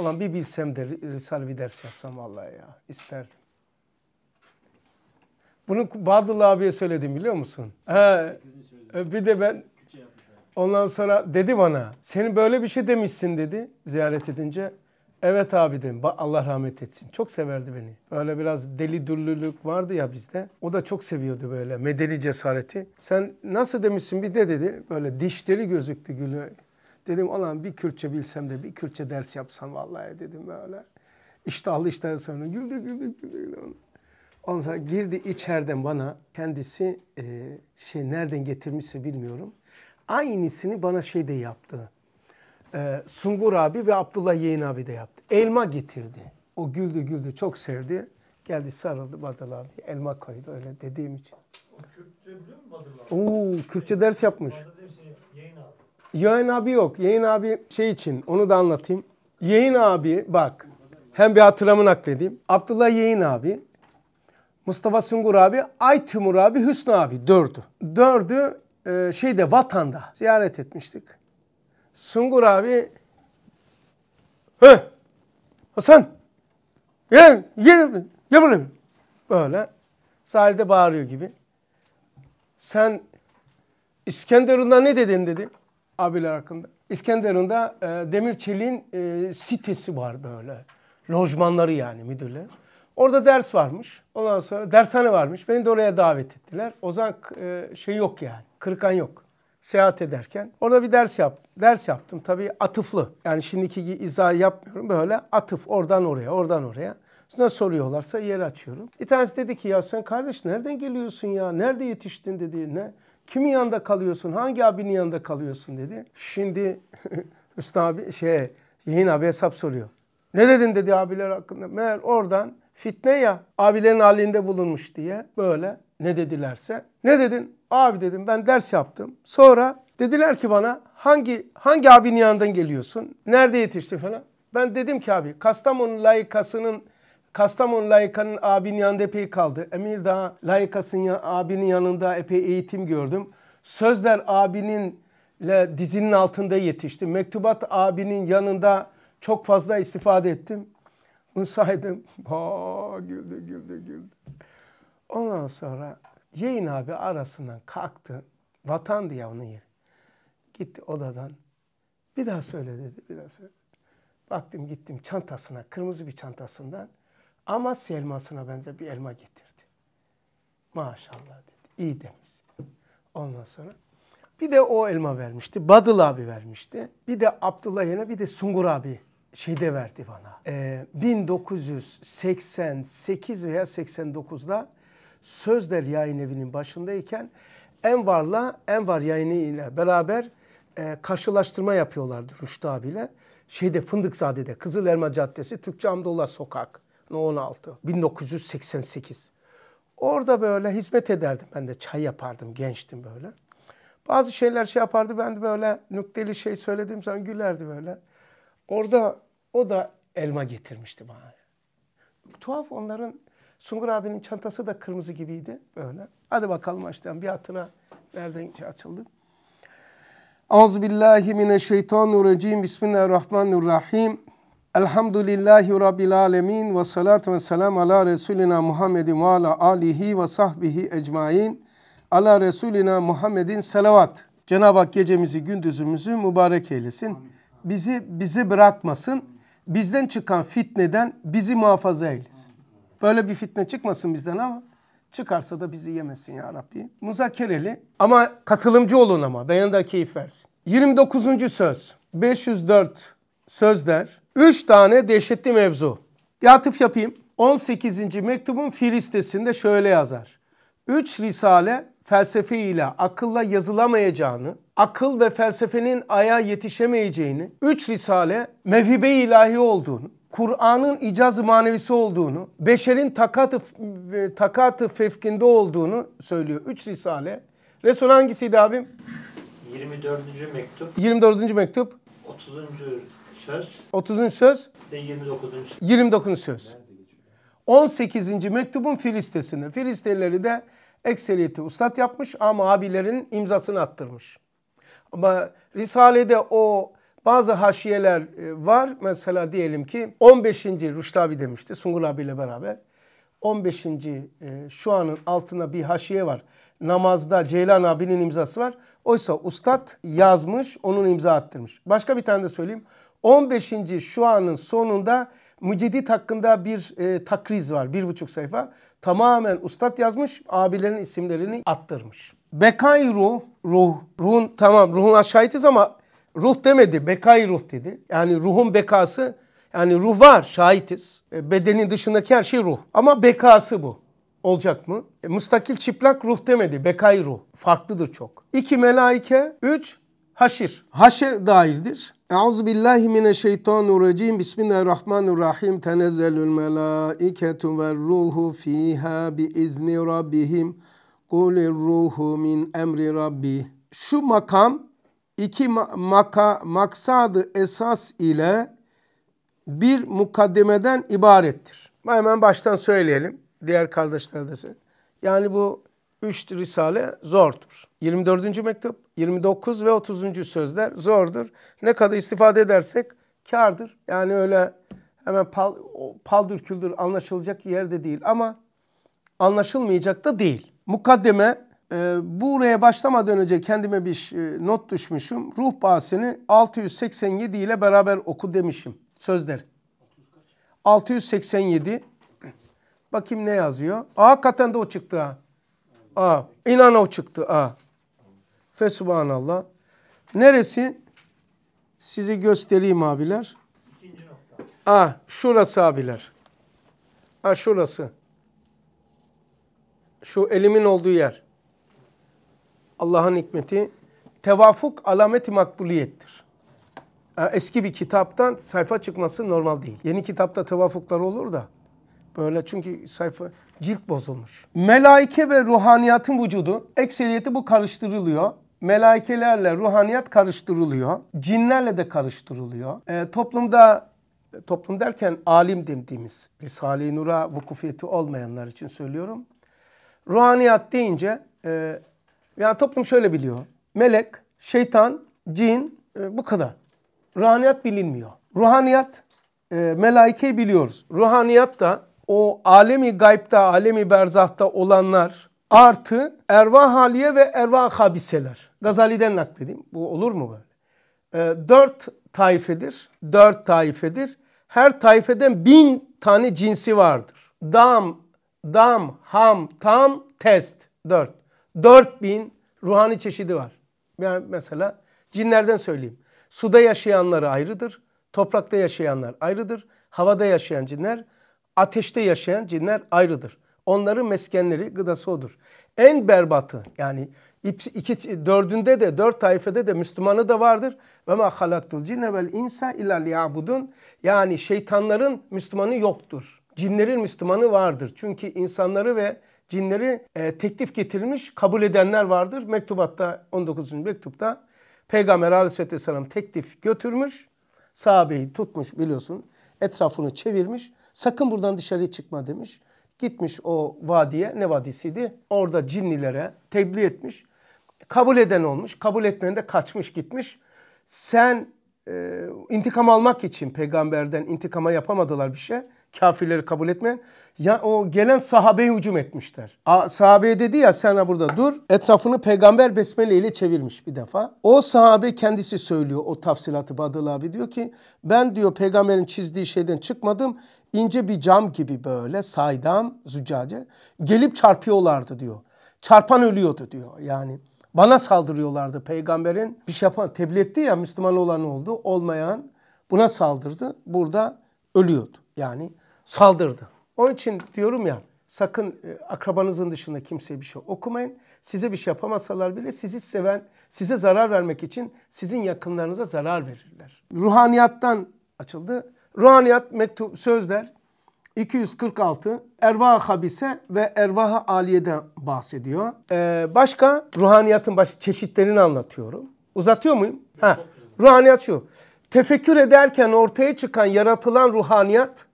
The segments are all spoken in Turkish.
Olan bir bilsem de bir ders yapsam vallahi ya isterdim. Bunu Badıl abiye söyledim biliyor musun? He, e, bir de ben ondan sonra dedi bana seni böyle bir şey demişsin dedi ziyaret edince. Evet abi dedim. Allah rahmet etsin. Çok severdi beni. Böyle biraz deli dürlülük vardı ya bizde. O da çok seviyordu böyle medeni cesareti. Sen nasıl demişsin bir de dedi. Böyle dişleri gözüktü gülü. Dedim olan bir Kürtçe bilsem de bir Kürtçe ders yapsam vallahi dedim böyle. İştahlı iştahlı sonra güldü güldü güldü. güldü. Ondan sonra girdi içeriden bana kendisi e, şey nereden getirmişse bilmiyorum. Aynısını bana şey de yaptı. E, Sungur abi ve Abdullah Yeğen abi de yaptı. Elma getirdi. O güldü güldü çok sevdi. Geldi sarıldı Badal abi. Elma koydu öyle dediğim için. O Kürtçe biliyor musun Badal abi? Oo, Kürtçe ders yapmış. Badal Yayın abi yok. Yayın abi şey için onu da anlatayım. Yayın abi bak hem bir hatıramı nakledeyim. Abdullah Yayın abi, Mustafa Sungur abi, Ay Timur abi, Hüsnü abi dördü. Dördü e, şeyde vatanda ziyaret etmiştik. Sungur abi He Hasan ye, ye, gel Böyle sahilde bağırıyor gibi. Sen İskenderun'da ne dedin dedi abiler hakkında. İskenderun'da e, Demir Çelik'in e, sitesi var böyle. Lojmanları yani müdürler. Orada ders varmış. Ondan sonra dershane varmış. Beni de oraya davet ettiler. O zaman e, şey yok yani. Kırkan yok. Seyahat ederken. Orada bir ders yap, ders yaptım. Tabii atıflı. Yani şimdiki izah yapmıyorum. Böyle atıf oradan oraya, oradan oraya. Ne soruyorlarsa yer açıyorum. Bir tanesi dedi ki ya sen kardeş nereden geliyorsun ya? Nerede yetiştin dedi. Ne? Kimin yanında kalıyorsun? Hangi abinin yanında kalıyorsun dedi. Şimdi Hüsnü abi şey Yehin abi hesap soruyor. Ne dedin dedi abiler hakkında. Meğer oradan fitne ya abilerin halinde bulunmuş diye böyle ne dedilerse. Ne dedin? Abi dedim ben ders yaptım. Sonra dediler ki bana hangi hangi abinin yanından geliyorsun? Nerede yetişti falan. Ben dedim ki abi Kastamonu layıkasının Kastamonu Layıka'nın abinin yanında epey kaldı. Emirdağ laykasın ya, abinin yanında epey eğitim gördüm. Sözler abininle dizinin altında yetişti. Mektubat abinin yanında çok fazla istifade ettim. Bunu saydım. Aa, güldü güldü güldü. Ondan sonra Yeğin abi arasından kalktı. Vatan diye onun yeri. Gitti odadan. Bir daha söyle dedi. Bir daha söyle. Baktım gittim çantasına, kırmızı bir çantasından Amasya elmasına benzer bir elma getirdi. Maşallah dedi. İyi demiş. Ondan sonra bir de o elma vermişti. Badıl abi vermişti. Bir de Abdullah yine, bir de Sungur abi şeyde verdi bana. Ee, 1988 veya 89'da Sözler Yayın Evi'nin başındayken Envar'la Envar Yayını ile beraber e, karşılaştırma yapıyorlardı Rüştü abiyle. Şeyde Fındıkzade'de Kızıl Elma Caddesi Türkçe Amdola Sokak. 16, 1988. Orada böyle hizmet ederdim. Ben de çay yapardım, gençtim böyle. Bazı şeyler şey yapardı, ben de böyle nükteli şey söylediğim zaman gülerdi böyle. Orada o da elma getirmişti bana. Tuhaf onların, Sungur abinin çantası da kırmızı gibiydi böyle. Hadi bakalım açtan bir hatına nereden şey açıldı. Auzu billahi mineşşeytanirracim. Bismillahirrahmanirrahim. Elhamdülillahi Rabbil Alemin ve salatu ve selam ala Resulina Muhammedin ve ala alihi ve sahbihi ecmain. Ala Resulina Muhammedin selavat. Cenab-ı Hak gecemizi gündüzümüzü mübarek eylesin. Bizi bizi bırakmasın. Bizden çıkan fitneden bizi muhafaza eylesin. Böyle bir fitne çıkmasın bizden ama çıkarsa da bizi yemesin ya Rabbi. Muzakereli ama katılımcı olun ama beyan da keyif versin. 29. söz 504 sözler 3 tane dehşetli mevzu. Yatıf yapayım. 18. mektubun fi şöyle yazar. 3 risale felsefe ile akılla yazılamayacağını, akıl ve felsefenin aya yetişemeyeceğini, 3 risale mevhibe ilahi olduğunu, Kur'an'ın icaz manevisi olduğunu, beşerin takatı, e, takatı fevkinde olduğunu söylüyor. Üç risale. Resul hangisiydi abim? 24. mektup. 24. mektup. 30 söz. 30. söz. de 29. söz. 29. söz. 18. mektubun Filistesini. Filisteleri de ekseriyeti ustat yapmış ama abilerin imzasını attırmış. Ama Risale'de o bazı haşiyeler e, var. Mesela diyelim ki 15. Rüşt abi demişti Sungul abiyle beraber. 15. E, şu anın altına bir haşiye var. Namazda Ceylan abinin imzası var. Oysa ustat yazmış, onun imza attırmış. Başka bir tane de söyleyeyim. 15. şu anın sonunda Mücedit hakkında bir e, takriz var. Bir buçuk sayfa. Tamamen ustad yazmış. Abilerin isimlerini attırmış. Bekay ruh, ruh, ruhun tamam ruhun aşağıyız ama ruh demedi. Bekay ruh dedi. Yani ruhun bekası yani ruh var şahitiz. E, bedenin dışındaki her şey ruh. Ama bekası bu. Olacak mı? E, mustakil çıplak ruh demedi. Bekay ruh. Farklıdır çok. İki melaike. Üç Haşir. Haşir dairdir. Euzu billahi mineşşeytanirracim. Bismillahirrahmanirrahim. Tenezzelül melaiketu ve ruhu fiha bi izni rabbihim. Kulir ruhu min emri rabbi. Şu makam iki maka, maksadı esas ile bir mukaddemeden ibarettir. Hemen baştan söyleyelim. Diğer kardeşler de Yani bu üç risale zordur. 24. mektup, 29 ve 30. sözler zordur. Ne kadar istifade edersek kardır. Yani öyle hemen pal, paldır küldür anlaşılacak yerde değil ama anlaşılmayacak da değil. Mukaddeme e, buraya başlamadan önce kendime bir e, not düşmüşüm. Ruh bahsini 687 ile beraber oku demişim. Sözler. 687. Bakayım ne yazıyor. Aa, hakikaten de o çıktı ha. Aa, inan o çıktı. Aa. Fesubhanallah. Neresi? sizi göstereyim abiler. İkinci nokta. Ah şurası abiler. Ah şurası. Şu elimin olduğu yer. Allah'ın hikmeti. Tevafuk alameti makbuliyettir. Eski bir kitaptan sayfa çıkması normal değil. Yeni kitapta tevafuklar olur da. Böyle çünkü sayfa cilt bozulmuş. Melaike ve ruhaniyatın vücudu ekseriyeti bu karıştırılıyor melaikelerle ruhaniyat karıştırılıyor. Cinlerle de karıştırılıyor. E, toplumda toplum derken alim dediğimiz Risale-i Nur'a vukufiyeti olmayanlar için söylüyorum. Ruhaniyat deyince e, yani toplum şöyle biliyor. Melek, şeytan, cin e, bu kadar. Ruhaniyat bilinmiyor. Ruhaniyat e, melaikeyi biliyoruz. Ruhaniyat da o alemi gaybta, alemi berzahta olanlar artı erva haliye ve erva habiseler. Gazali'den nakledeyim. Bu olur mu böyle? E, dört taifedir. Dört taifedir. Her taifeden bin tane cinsi vardır. Dam, dam, ham, tam, test. Dört. Dört bin ruhani çeşidi var. Yani mesela cinlerden söyleyeyim. Suda yaşayanları ayrıdır. Toprakta yaşayanlar ayrıdır. Havada yaşayan cinler, ateşte yaşayan cinler ayrıdır. Onların meskenleri, gıdası odur. En berbatı yani iki, dördünde de dört tayfede de Müslümanı da vardır. Ve ma halaktul cinne vel insa illa liyabudun. Yani şeytanların Müslümanı yoktur. Cinlerin Müslümanı vardır. Çünkü insanları ve cinleri e, teklif getirilmiş kabul edenler vardır. Mektubatta 19. mektupta Peygamber aleyhissalatü vesselam teklif götürmüş. Sahabeyi tutmuş biliyorsun. Etrafını çevirmiş. Sakın buradan dışarı çıkma demiş gitmiş o vadiye ne vadisiydi orada cinlilere tebliğ etmiş. Kabul eden olmuş. Kabul etmeyen de kaçmış gitmiş. Sen e, intikam almak için peygamberden intikama yapamadılar bir şey. Kafirleri kabul etmeyen. Ya o gelen sahabeye hücum etmişler. A, sahabeye dedi ya sen burada dur. Etrafını peygamber besmele ile çevirmiş bir defa. O sahabe kendisi söylüyor o tafsilatı Badıl abi diyor ki ben diyor peygamberin çizdiği şeyden çıkmadım. İnce bir cam gibi böyle saydam züccace gelip çarpıyorlardı diyor. Çarpan ölüyordu diyor yani. Bana saldırıyorlardı peygamberin bir şey yapan, tebliğ etti ya Müslüman olan oldu, olmayan buna saldırdı. Burada ölüyordu. Yani saldırdı. Onun için diyorum ya sakın e, akrabanızın dışında kimseye bir şey okumayın. Size bir şey yapamasalar bile sizi seven, size zarar vermek için sizin yakınlarınıza zarar verirler. Ruhaniyattan açıldı. Ruhaniyat mektup sözler 246 ervah habise ve ervah aliyeden bahsediyor. Ee, başka ruhaniyatın baş çeşitlerini anlatıyorum. Uzatıyor muyum? Ha. Ruhaniyat şu. Tefekkür ederken ortaya çıkan yaratılan ruhaniyat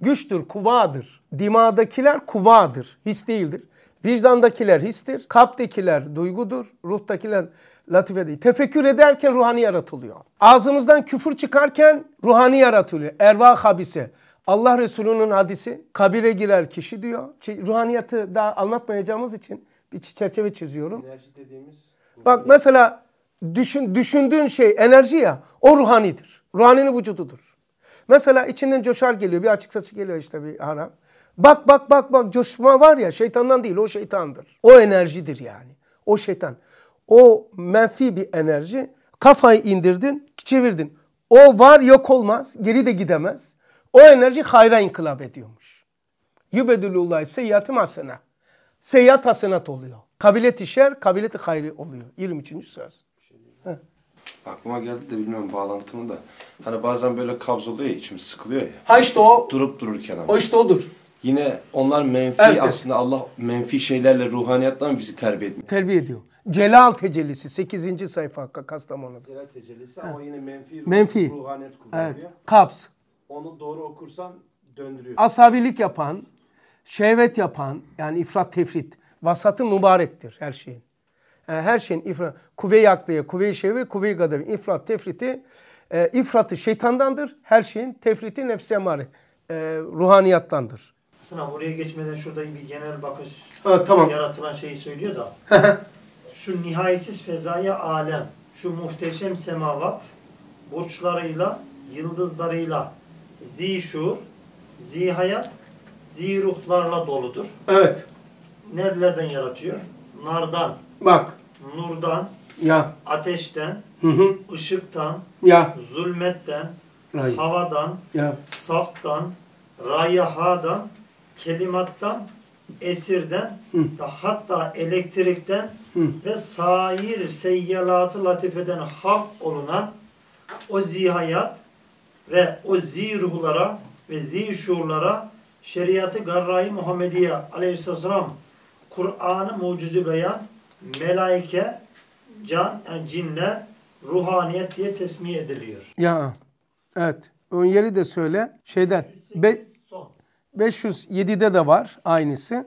güçtür, kuvadır. Dimadakiler kuvadır, his değildir. Vicdandakiler histir, kalptekiler duygudur, ruhtakiler latife değil. Tefekkür ederken ruhani yaratılıyor. Ağzımızdan küfür çıkarken ruhani yaratılıyor. Erva habise. Allah Resulü'nün hadisi kabire girer kişi diyor. Ruhaniyatı daha anlatmayacağımız için bir çerçeve çiziyorum. Enerji Bak mesela düşün, düşündüğün şey enerji ya o ruhanidir. Ruhaninin vücududur. Mesela içinden coşar geliyor bir açık saçı geliyor işte bir haram. Bak bak bak bak coşma var ya şeytandan değil o şeytandır. O enerjidir yani. O şeytan. O menfi bir enerji. Kafayı indirdin çevirdin. O var yok olmaz geri de gidemez. O enerji hayra inkılap ediyormuş. Yübedülullah seyyatı masına. Seyyat hasenat oluyor. Kabileti şer, kabileti hayri oluyor. 23. söz. Şey Aklıma geldi de bilmiyorum bağlantımı da. Hani bazen böyle kabz ya, içim sıkılıyor ya. Ha işte o. Durup dururken ama. O işte odur. Yine onlar menfi evet. aslında Allah menfi şeylerle ruhaniyattan bizi terbiye ediyor. Terbiye ediyor. Celal tecellisi 8. sayfa Kastamonu'da. Celal tecellisi ama yine menfi, menfi. ruhaniyet kullanıyor. Evet. Kabz onu doğru okursan döndürüyor. Asabilik yapan, şehvet yapan yani ifrat tefrit vasatı mübarektir her şeyin. Yani her şeyin ifrat, kuvve-i akliye, kuvve-i şehve, kuvve-i gadevi, ifrat tefriti, e, ifratı şeytandandır. Her şeyin tefriti nefse emare, e, ruhaniyattandır. Aslında oraya geçmeden şurada bir genel bakış ha, tamam. yaratılan şeyi söylüyor da. şu nihayetsiz fezaya alem, şu muhteşem semavat, burçlarıyla, yıldızlarıyla, Zişur, şuur, zi hayat, zi ruhlarla doludur. Evet. Nerelerden yaratıyor? Nardan. Bak. Nurdan. Ya. Ateşten. Hı hı. Işıktan. Ya. Zulmetten. Ray. Havadan. Ya. Saftan. Rayahadan. Kelimattan. Esirden. Hı. Hatta elektrikten. Hı. Ve sair seyyalatı latifeden hak olunan o zihayat, ve o zirhulara ve zişurlara şeriatı Garra-i Muhammediye aleyhisselam Kur'an'ı mucizi beyan melaike can yani cinler ruhaniyet diye tesmiye ediliyor. Ya evet. Ön yeri de söyle. Şeyden. Be, 507'de de var aynısı.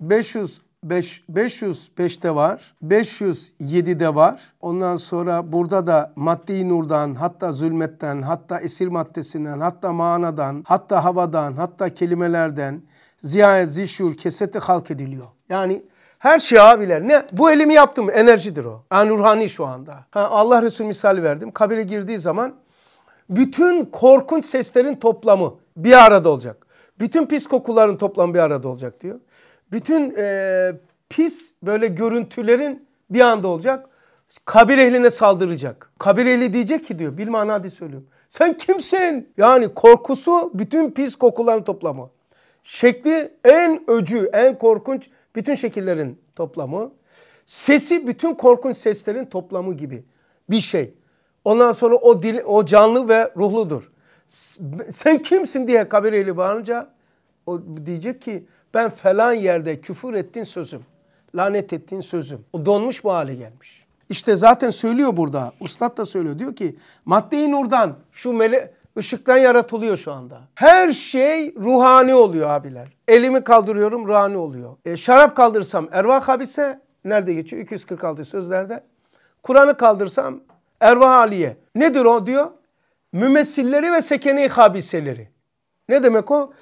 500 5, 505'te var. 507'de var. Ondan sonra burada da maddi nurdan, hatta zulmetten, hatta esir maddesinden, hatta manadan, hatta havadan, hatta kelimelerden ziyayet, zişur, keseti halk ediliyor. Yani her şey abiler ne? Bu elimi yaptım enerjidir o. Yani ruhani şu anda. Ha, Allah Resulü misal verdim. Kabire girdiği zaman bütün korkunç seslerin toplamı bir arada olacak. Bütün pis kokuların toplamı bir arada olacak diyor. Bütün e, pis böyle görüntülerin bir anda olacak. Kabir ehline saldıracak. Kabir ehli diyecek ki diyor. Bilmem hadi söylüyorum. Sen kimsin? Yani korkusu bütün pis kokuların toplamı. Şekli en öcü, en korkunç bütün şekillerin toplamı. Sesi bütün korkunç seslerin toplamı gibi bir şey. Ondan sonra o dil, o canlı ve ruhludur. Sen kimsin diye kabir ehli bağırınca o diyecek ki ben falan yerde küfür ettin sözüm. Lanet ettiğin sözüm. O donmuş bu hale gelmiş. İşte zaten söylüyor burada. Ustad da söylüyor. Diyor ki maddeyi nurdan şu mele ışıktan yaratılıyor şu anda. Her şey ruhani oluyor abiler. Elimi kaldırıyorum ruhani oluyor. E, şarap kaldırsam ervah habise nerede geçiyor? 246 sözlerde. Kur'an'ı kaldırsam ervah haliye. Nedir o diyor? Mümessilleri ve sekene habiseleri. Ne demek o?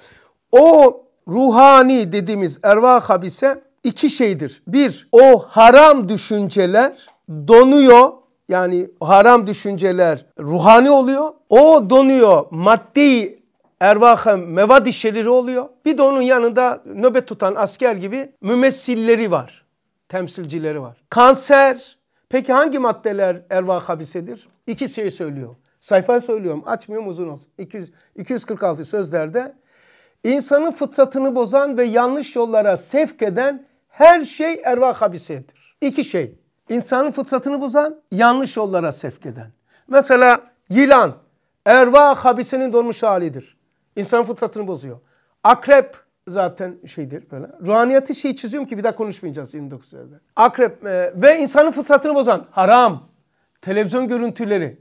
O ruhani dediğimiz erva habise iki şeydir. Bir, o haram düşünceler donuyor. Yani haram düşünceler ruhani oluyor. O donuyor maddi ervaha mevadi şeriri oluyor. Bir de onun yanında nöbet tutan asker gibi mümessilleri var. Temsilcileri var. Kanser. Peki hangi maddeler ervah habisedir? İki şey söylüyor. Sayfa söylüyorum. Açmıyorum uzun olsun. 200, 246 sözlerde İnsanın fıtratını bozan ve yanlış yollara sevk eden her şey ervah habisedir. İki şey. İnsanın fıtratını bozan, yanlış yollara sevk eden. Mesela yılan, ervah habisenin donmuş halidir. İnsanın fıtratını bozuyor. Akrep zaten şeydir böyle. Ruhaniyeti şey çiziyorum ki bir daha konuşmayacağız 29 evde. Akrep e, ve insanın fıtratını bozan haram. Televizyon görüntüleri,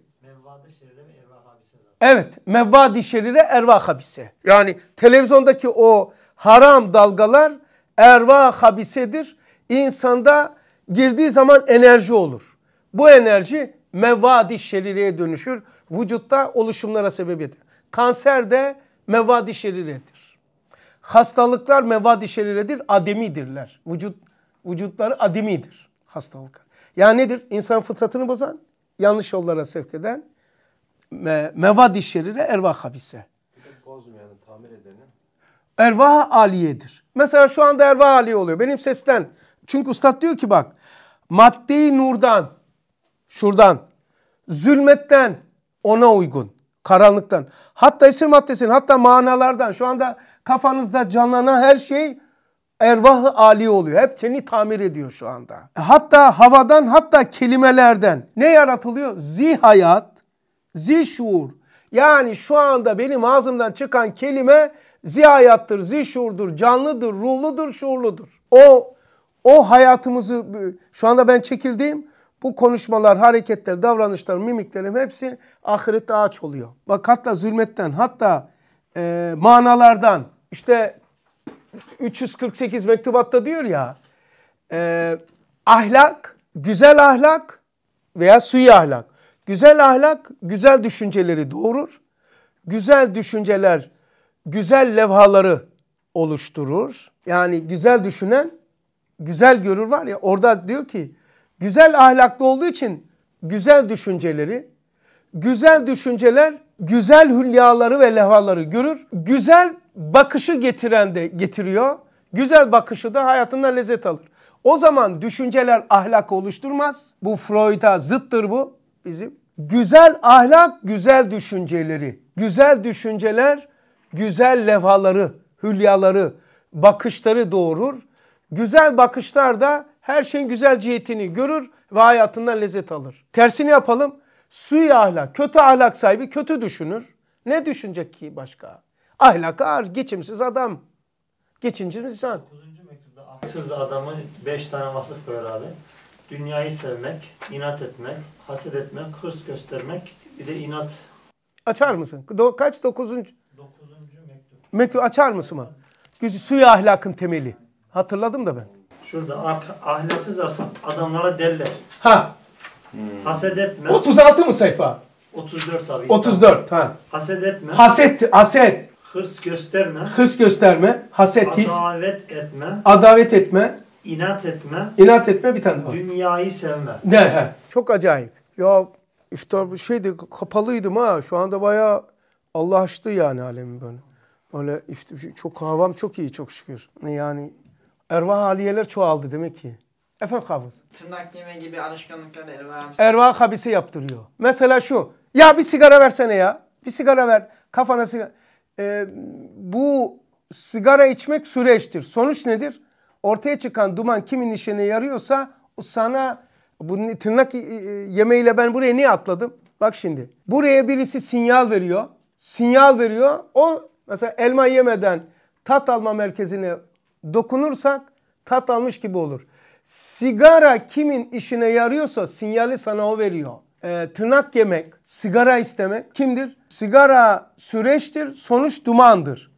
Evet mevvadi şerire erva habise. Yani televizyondaki o haram dalgalar erva habisedir. İnsanda girdiği zaman enerji olur. Bu enerji mevvadi şerireye dönüşür. Vücutta oluşumlara sebebiyet. Kanser de mevvadi şeriredir. Hastalıklar mevvadi şeriredir, ademidirler. Vücut, vücutları ademidir hastalıklar. Yani nedir? İnsan fıtratını bozan, yanlış yollara sevk eden, me, mevadi şerire ervah habise. Bozmayanı tamir edeni. Ervah aliyedir. Mesela şu anda ervah aliye oluyor. Benim sesten. Çünkü ustad diyor ki bak maddi nurdan şuradan zulmetten ona uygun karanlıktan hatta esir maddesinin hatta manalardan şu anda kafanızda canlanan her şey ervahı ali oluyor. Hep seni tamir ediyor şu anda. Hatta havadan hatta kelimelerden ne yaratılıyor? Zihayat zişur. Yani şu anda benim ağzımdan çıkan kelime ziyayattır, zişurdur, canlıdır, ruhludur, şuurludur. O o hayatımızı şu anda ben çekildiğim bu konuşmalar, hareketler, davranışlar, mimiklerim hepsi ahirette ağaç oluyor. Bak hatta zulmetten, hatta e, manalardan işte 348 mektubatta diyor ya e, ahlak, güzel ahlak veya suyu ahlak. Güzel ahlak güzel düşünceleri doğurur. Güzel düşünceler güzel levhaları oluşturur. Yani güzel düşünen güzel görür var ya orada diyor ki güzel ahlaklı olduğu için güzel düşünceleri, güzel düşünceler güzel hülyaları ve levhaları görür. Güzel bakışı getiren de getiriyor. Güzel bakışı da hayatından lezzet alır. O zaman düşünceler ahlak oluşturmaz. Bu Freud'a zıttır bu bizim? Güzel ahlak, güzel düşünceleri. Güzel düşünceler, güzel levhaları, hülyaları, bakışları doğurur. Güzel bakışlar da her şeyin güzel cihetini görür ve hayatından lezzet alır. Tersini yapalım. Suyu ahlak, kötü ahlak sahibi kötü düşünür. Ne düşünecek ki başka? Ahlak ağır, geçimsiz adam. Geçimsiz insan. 9. mektupta ahlaksız adamı 5 tane vasıf koyar abi dünyayı sevmek, inat etmek, haset etmek, hırs göstermek, bir de inat. Açar mısın? Do kaç? Dokuzuncu? Dokuzuncu mektup. Mektup açar mısın mı? Gözü suya ahlakın temeli. Hatırladım da ben. Şurada ah ahlaksız adamlara derler. Ha. Hmm. Haset etme. 36 mı sayfa? 34 abi. İstanbul. 34 ha. Haset etme. Haset, haset. Hırs gösterme. Hırs gösterme. Haset his. Adavet etme. Adavet etme. İnat etme. İnat etme bir tane daha. Dünyayı sevme. Ne? Çok acayip. Ya iftar şeydi kapalıydım ha. Şu anda bayağı Allah açtı yani alemi böyle. Böyle iftar, çok havam çok iyi çok şükür. Yani ervah haliyeler çoğaldı demek ki. Efendim hafız. Tırnak yeme gibi alışkanlıkları ervah habisi. Ervah habisi yaptırıyor. Mesela şu. Ya bir sigara versene ya. Bir sigara ver. Kafana sigara. Ee, bu sigara içmek süreçtir. Sonuç nedir? ortaya çıkan duman kimin işine yarıyorsa sana bu tırnak e, e, yemeğiyle ben buraya niye atladım? Bak şimdi buraya birisi sinyal veriyor. Sinyal veriyor. O mesela elma yemeden tat alma merkezine dokunursak tat almış gibi olur. Sigara kimin işine yarıyorsa sinyali sana o veriyor. Ee, tırnak yemek, sigara istemek kimdir? Sigara süreçtir, sonuç dumandır.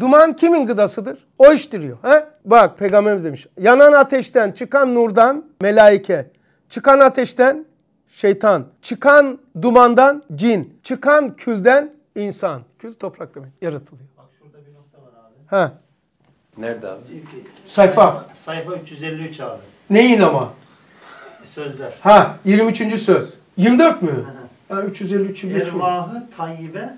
Duman kimin gıdasıdır? O iştiriyor. He? Bak peygamberimiz demiş. Yanan ateşten çıkan nurdan melaike. Çıkan ateşten şeytan. Çıkan dumandan cin. Çıkan külden insan. Kül toprak demek. Yaratılıyor. Bak şurada bir nokta var abi. He. Nerede abi? Sayfa. Sayfa 353 abi. Neyin ama? Sözler. Ha 23. söz. 24 mü? Ha, 353. Ervahı tayyibe,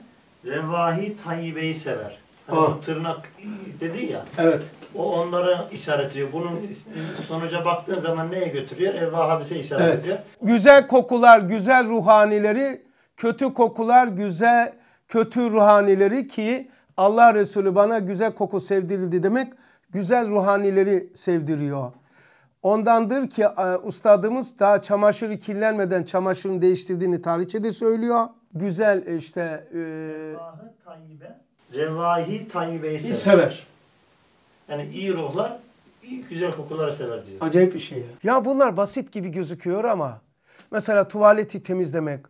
revahi tayyibeyi sever. Hani Aa. Ah. tırnak dedi ya. Evet. O onlara işaret ediyor. Bunun sonuca baktığın zaman neye götürüyor? Ervaha bize işaret evet. ediyor. Güzel kokular, güzel ruhanileri, kötü kokular, güzel kötü ruhanileri ki Allah Resulü bana güzel koku sevdirildi demek güzel ruhanileri sevdiriyor. Ondandır ki ustadımız daha çamaşırı kirlenmeden çamaşırını değiştirdiğini tarihçede söylüyor. Güzel işte... E, Ervahı tayyibe revahi tayyibeyi sever. sever. Yani iyi ruhlar iyi güzel kokuları sever diyor. Acayip bir şey ya. Ya bunlar basit gibi gözüküyor ama mesela tuvaleti temizlemek,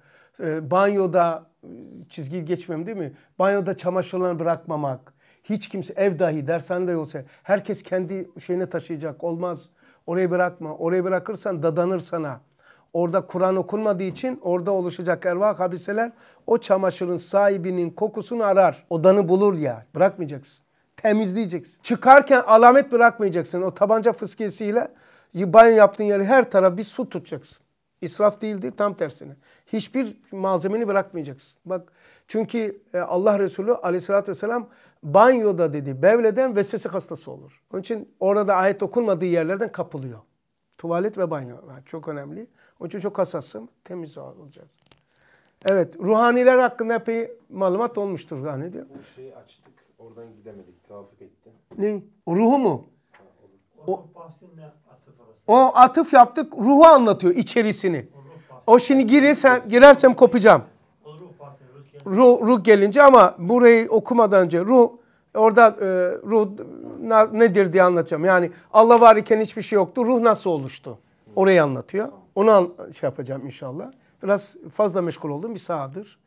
e, banyoda e, çizgi geçmem değil mi? Banyoda çamaşırlarını bırakmamak. Hiç kimse ev dahi dershanede olsa herkes kendi şeyine taşıyacak olmaz. Orayı bırakma. Orayı bırakırsan dadanır sana. Orada Kur'an okunmadığı için orada oluşacak ervah habiseler o çamaşırın sahibinin kokusunu arar. Odanı bulur ya. Bırakmayacaksın. Temizleyeceksin. Çıkarken alamet bırakmayacaksın. O tabanca fıskiyesiyle banyo yaptığın yeri her taraf bir su tutacaksın. İsraf değildi tam tersine. Hiçbir malzemeni bırakmayacaksın. Bak çünkü e, Allah Resulü aleyhissalatü vesselam banyoda dedi bevleden vesvese hastası olur. Onun için orada ayet okunmadığı yerlerden kapılıyor. Tuvalet ve banyo çok önemli. Onun için çok hassasım. Temiz olacağız. Evet, ruhaniler hakkında epey malumat olmuştur diyor? Bu şeyi açtık, oradan gidemedik, tevafuk etti. Ne? Ruhu mu? o, o atıf yaptık, ruhu anlatıyor içerisini. O, şimdi girersem, girersem kopacağım. Ruh, ruh gelince ama burayı okumadan önce ruh Orada e, ruh nedir diye anlatacağım. Yani Allah var iken hiçbir şey yoktu. Ruh nasıl oluştu? Orayı anlatıyor. Onu al, şey yapacağım inşallah. Biraz fazla meşgul oldum bir saattir.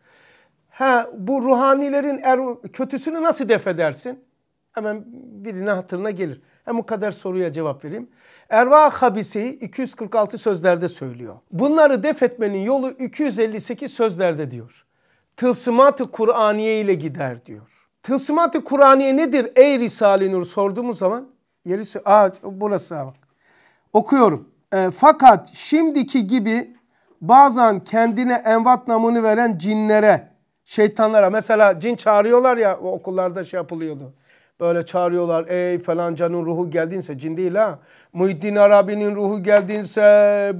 Ha bu ruhanilerin er, kötüsünü nasıl def edersin? Hemen birine hatırına gelir. Hem bu kadar soruya cevap vereyim. Erva habisi 246 sözlerde söylüyor. Bunları def etmenin yolu 258 sözlerde diyor. Tılsımat-ı Kur'aniye ile gider diyor. Tılsımat-ı Kur'aniye nedir ey Risale-i Nur sorduğumuz zaman? Yerisi, aa burası bak. Okuyorum. E, fakat şimdiki gibi bazen kendine envat namını veren cinlere, şeytanlara mesela cin çağırıyorlar ya o okullarda şey yapılıyordu. Böyle çağırıyorlar ey falancanın ruhu geldinse cin değil ha. Muhiddin Arabi'nin ruhu geldinse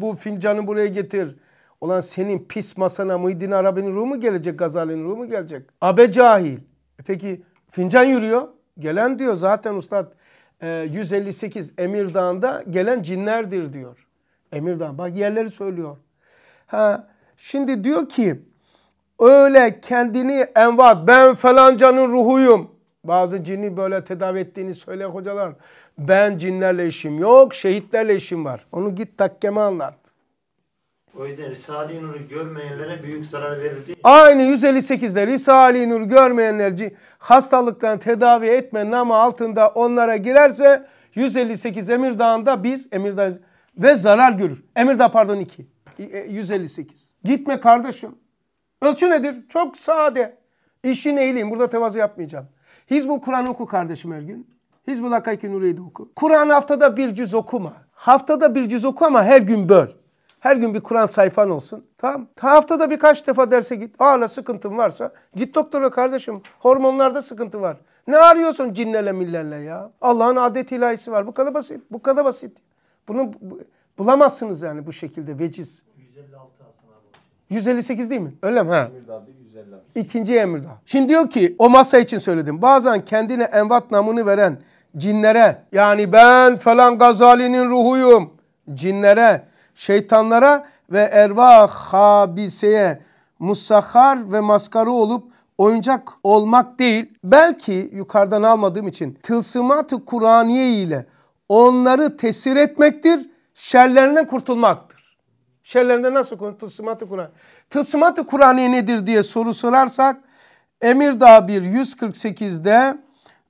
bu fincanı buraya getir. Ulan senin pis masana Muhiddin Arabi'nin ruhu mu gelecek Gazali'nin ruhu mu gelecek? Abe cahil. E peki fincan yürüyor. Gelen diyor zaten ustad 158 e, Emirdağ'da gelen cinlerdir diyor. Emirdağ bak yerleri söylüyor. Ha, şimdi diyor ki öyle kendini envat ben falancanın ruhuyum. Bazı cini böyle tedavi ettiğini söyle hocalar. Ben cinlerle işim yok şehitlerle işim var. Onu git takkeme anlat. O yüzden Risale-i Nur'u görmeyenlere büyük zarar verir diye. Aynı 158'de Risale-i Nur görmeyenler hastalıktan tedavi etme namı altında onlara girerse 158 Emirdağ'ında bir Emirdağ ve zarar görür. Emirdağ pardon iki 158. E, Gitme kardeşim. Ölçü nedir? Çok sade. İşin eğileyim. Burada tevazu yapmayacağım. Hizbul Kur'an oku kardeşim her gün. Hizbul Hakayki Nuri'yi de oku. Kur'an haftada bir cüz okuma. Haftada bir cüz oku ama her gün böl. Her gün bir Kur'an sayfan olsun. Tamam. Haftada birkaç defa derse git. Hala sıkıntın varsa git doktora kardeşim. Hormonlarda sıkıntı var. Ne arıyorsun cinlerle millerle ya? Allah'ın adet ilahisi var. Bu kadar basit. Bu kadar basit. Bunu bulamazsınız yani bu şekilde veciz. 158 değil mi? Öyle mi? Ha. İkinci emir daha. Şimdi diyor ki o masa için söyledim. Bazen kendine envat namını veren cinlere yani ben falan Gazali'nin ruhuyum cinlere şeytanlara ve ervah habiseye musahhar ve maskara olup oyuncak olmak değil, belki yukarıdan almadığım için tılsımat-ı Kur'aniye ile onları tesir etmektir, şerlerinden kurtulmaktır. Şerlerinden nasıl kurtulur Tılsımat-ı Kur'an. Tılsımat-ı Kur'aniye nedir diye soru sorarsak, Emirdağ 1 148'de,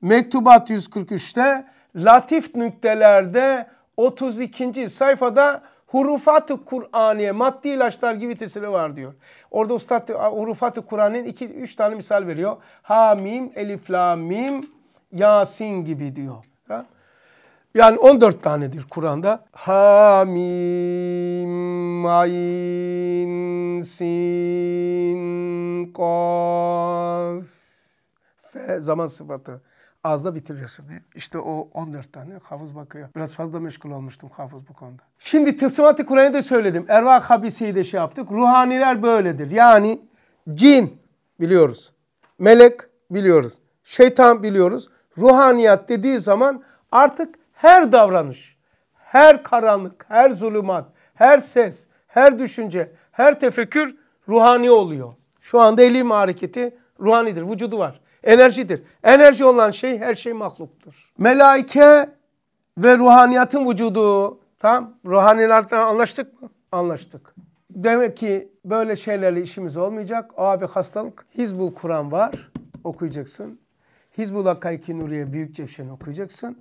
Mektubat 143'te, Latif nüktelerde 32. sayfada hurufat-ı Kur'aniye maddi ilaçlar gibi tesiri var diyor. Orada Ustad hurufat-ı Kur'an'ın iki üç tane misal veriyor. Hamim, elif, lamim, yasin gibi diyor. Ha? Yani 14 tanedir Kur'an'da. Hamim, ayin, sin, kaf, fe zaman sıfatı az bitiriyorsun. Diye. İşte o 14 tane hafız bakıyor. Biraz fazla meşgul olmuştum hafız bu konuda. Şimdi tılsımat-ı Kur'an'ı da söyledim. Ervak habiseyi de şey yaptık. Ruhaniler böyledir. Yani cin biliyoruz. Melek biliyoruz. Şeytan biliyoruz. Ruhaniyat dediği zaman artık her davranış, her karanlık, her zulümat, her ses, her düşünce, her tefekkür ruhani oluyor. Şu anda elim hareketi ruhanidir. Vücudu var enerjidir. Enerji olan şey her şey mahluktur. Melaike ve ruhaniyatın vücudu. Tamam. Ruhaniyelatla anlaştık mı? Anlaştık. Demek ki böyle şeylerle işimiz olmayacak. Abi hastalık. Hizbul Kur'an var. Okuyacaksın. Hizbul Hakayki Nuriye Büyük Cevşen okuyacaksın.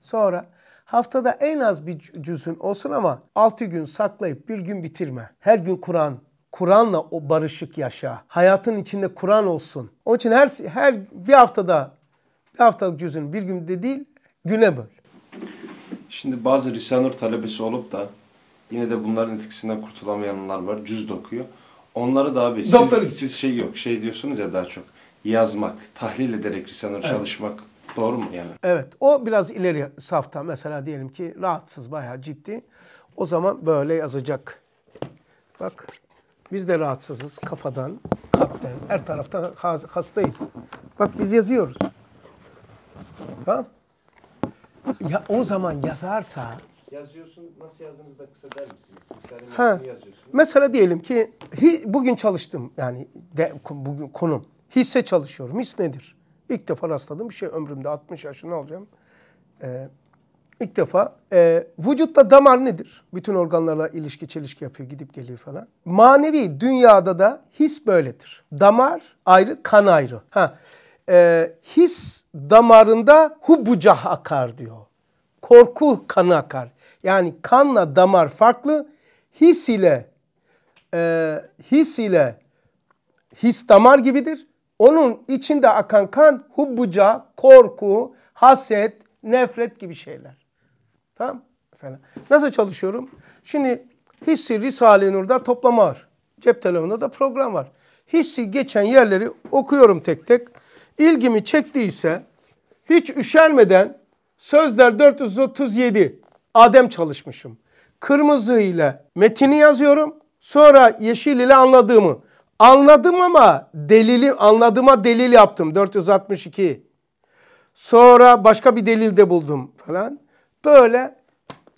Sonra haftada en az bir cüzün olsun ama 6 gün saklayıp bir gün bitirme. Her gün Kur'an Kur'an'la o barışık yaşa. Hayatın içinde Kur'an olsun. Onun için her her bir haftada bir haftalık cüzün bir günde değil güne böl. Şimdi bazı Risanur talebesi olup da yine de bunların etkisinden kurtulamayanlar var. Cüz de okuyor. Onları da abi siz, Doktor. siz şey yok şey diyorsunuz ya daha çok yazmak, tahlil ederek Risanur evet. çalışmak doğru mu yani? Evet. O biraz ileri safta mesela diyelim ki rahatsız bayağı ciddi. O zaman böyle yazacak. Bak biz de rahatsızız kafadan, kalpten, her tarafta hastayız. Bak biz yazıyoruz. ha? Ya o zaman yazarsa yazıyorsun. Nasıl yazdığınızı da kısa der misiniz? Ha. Mesela diyelim ki bugün çalıştım yani de, bugün konum. Hisse çalışıyorum. His nedir? İlk defa rastladığım bir şey ömrümde 60 yaşında olacağım. Ee, İlk defa e, vücutta damar nedir? Bütün organlarla ilişki çelişki yapıyor, gidip geliyor falan. Manevi dünyada da his böyledir. Damar ayrı, kan ayrı. Ha, e, his damarında hubucah akar diyor. Korku kanı akar. Yani kanla damar farklı. His ile e, his ile his damar gibidir. Onun içinde akan kan hubuca, korku, haset, nefret gibi şeyler. Tamam mesela. Nasıl çalışıyorum? Şimdi hissi Risale-i Nur'da toplama var. Cep telefonunda da program var. Hissi geçen yerleri okuyorum tek tek. İlgimi çektiyse hiç üşermeden sözler 437 Adem çalışmışım. Kırmızı ile metini yazıyorum. Sonra yeşil ile anladığımı. Anladım ama delili anladığıma delil yaptım 462. Sonra başka bir delil de buldum falan. Böyle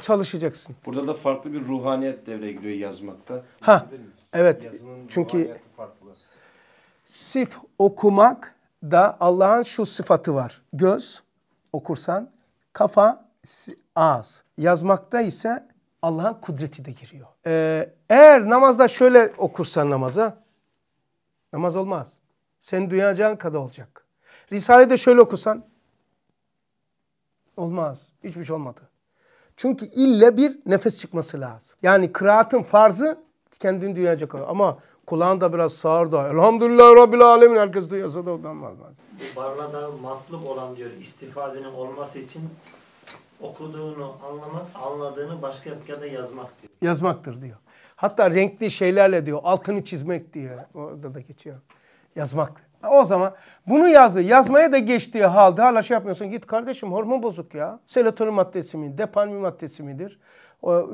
çalışacaksın. Burada da farklı bir ruhaniyet devreye giriyor yazmakta. Ha, evet. Yazının Çünkü sif okumak da Allah'ın şu sıfatı var. Göz okursan, kafa, ağız. Yazmakta ise Allah'ın kudreti de giriyor. Ee, eğer namazda şöyle okursan namaza, namaz olmaz. Sen duyacağın kadar olacak. Risale'de şöyle okusan, Olmaz. Hiçbir şey olmadı. Çünkü ille bir nefes çıkması lazım. Yani kıraatın farzı kendini duyacak ama kulağın da biraz sağır da elhamdülillah Rabbil alemin herkes duyuyorsa da ondan olmaz. Barlada matlub olan diyor istifadenin olması için okuduğunu anlamak, anladığını başka bir yerde yazmak diyor. Yazmaktır diyor. Hatta renkli şeylerle diyor altını çizmek diyor. Orada da geçiyor. Yazmak. O zaman bunu yazdı. Yazmaya da geçtiği halde hala şey yapmıyorsun. Git kardeşim hormon bozuk ya. Serotonin maddesi mi? Depamin maddesi midir? O,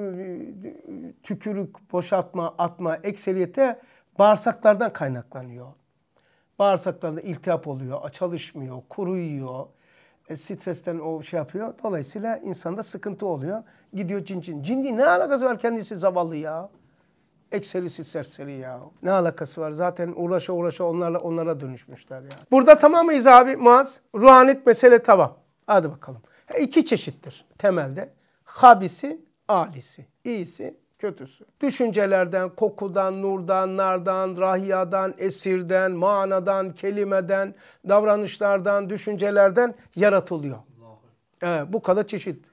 tükürük, boşaltma, atma, ekseriyete bağırsaklardan kaynaklanıyor. Bağırsaklarda iltihap oluyor, çalışmıyor, kuruyor. E, stresten o şey yapıyor. Dolayısıyla insanda sıkıntı oluyor. Gidiyor cin cin. Cin ne alakası var kendisi zavallı ya? Ekserisi serseri ya. Ne alakası var? Zaten uğraşa uğraşa onlarla onlara dönüşmüşler ya. Burada tamam mıyız abi Muaz? ruhanit mesele tamam. Hadi bakalım. E, iki çeşittir temelde. Habisi, alisi. İyisi, kötüsü. Düşüncelerden, kokudan, nurdan, nardan, rahiyadan, esirden, manadan, kelimeden, davranışlardan, düşüncelerden yaratılıyor. Evet, bu kadar çeşit.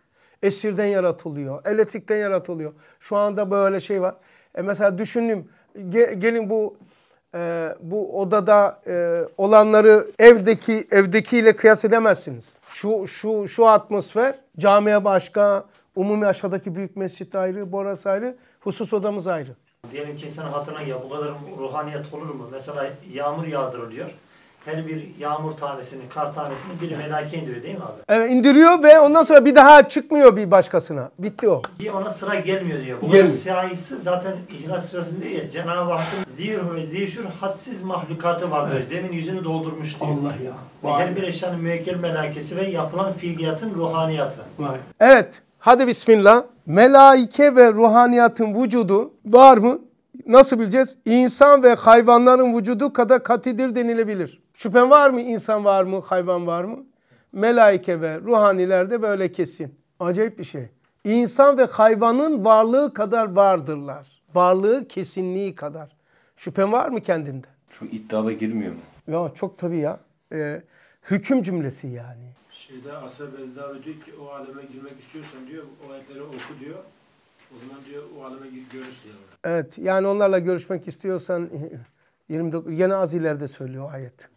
Esirden yaratılıyor, elektrikten yaratılıyor. Şu anda böyle şey var. E mesela düşündüm ge, gelin bu e, bu odada e, olanları evdeki evdekiyle kıyas edemezsiniz. Şu şu şu atmosfer camiye başka, umumi aşağıdaki büyük mescit ayrı, borası ayrı, husus odamız ayrı. Diyelim ki insan hatırına ya bu kadar ruhaniyet olur mu? Mesela yağmur yağdırılıyor her bir yağmur tanesini, kar tanesini bir meleke indiriyor değil mi abi? Evet indiriyor ve ondan sonra bir daha çıkmıyor bir başkasına. Bitti o. Bir ona sıra gelmiyor diyor. Bunların sayısı zaten ihlas sırasında ya Cenab-ı Hakk'ın zirh ve zirşur hadsiz mahlukatı vardır. Evet. Zemin yüzünü doldurmuş diyor. Allah ya. Vay. Her bir eşyanın müekkel melakesi ve yapılan fiiliyatın ruhaniyatı. Vay. Evet. Hadi bismillah. Melaike ve ruhaniyatın vücudu var mı? Nasıl bileceğiz? İnsan ve hayvanların vücudu kadar katidir denilebilir. Şüphen var mı? İnsan var mı? Hayvan var mı? Melaike ve ruhaniler de böyle kesin. Acayip bir şey. İnsan ve hayvanın varlığı kadar vardırlar. Varlığı kesinliği kadar. Şüphen var mı kendinde? Çok iddiala girmiyor mu? Ya çok tabii ya. Ee, hüküm cümlesi yani. Şeyde Asab Eddâve diyor ki o aleme girmek istiyorsan diyor o ayetleri oku diyor. O zaman diyor o aleme gir, görürsün. Yani. Evet yani onlarla görüşmek istiyorsan 29 gene az ileride söylüyor ayet.